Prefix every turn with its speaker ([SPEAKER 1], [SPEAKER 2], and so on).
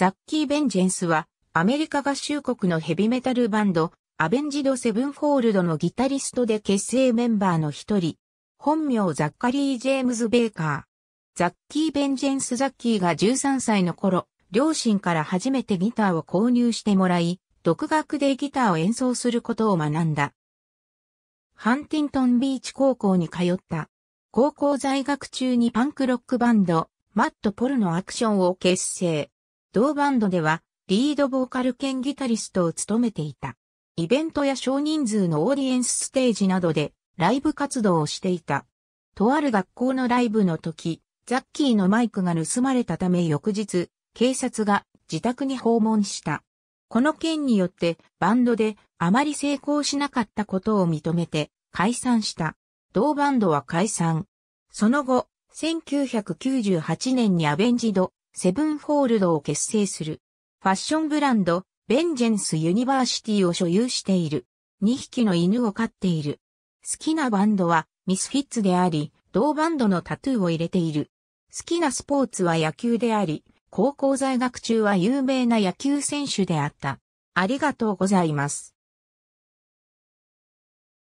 [SPEAKER 1] ザッキー・ベンジェンスは、アメリカ合衆国のヘビメタルバンド、アベンジド・セブンフォールドのギタリストで結成メンバーの一人、本名ザッカリー・ジェームズ・ベーカー。ザッキー・ベンジェンス・ザッキーが13歳の頃、両親から初めてギターを購入してもらい、独学でギターを演奏することを学んだ。ハンティントンビーチ高校に通った。高校在学中にパンクロックバンド、マット・ポルのアクションを結成。同バンドでは、リードボーカル兼ギタリストを務めていた。イベントや少人数のオーディエンスステージなどでライブ活動をしていた。とある学校のライブの時、ザッキーのマイクが盗まれたため翌日、警察が自宅に訪問した。この件によってバンドであまり成功しなかったことを認めて解散した。同バンドは解散。その後、1998年にアベンジドセブンフォールドを結成する。ファッションブランド、ベンジェンス・ユニバーシティを所有している。2匹の犬を飼っている。好きなバンドはミスフィッツであり、同バンドのタトゥーを入れている。好きなスポーツは野球であり、高校在学中は有名な野球選手であった。ありがとうございます。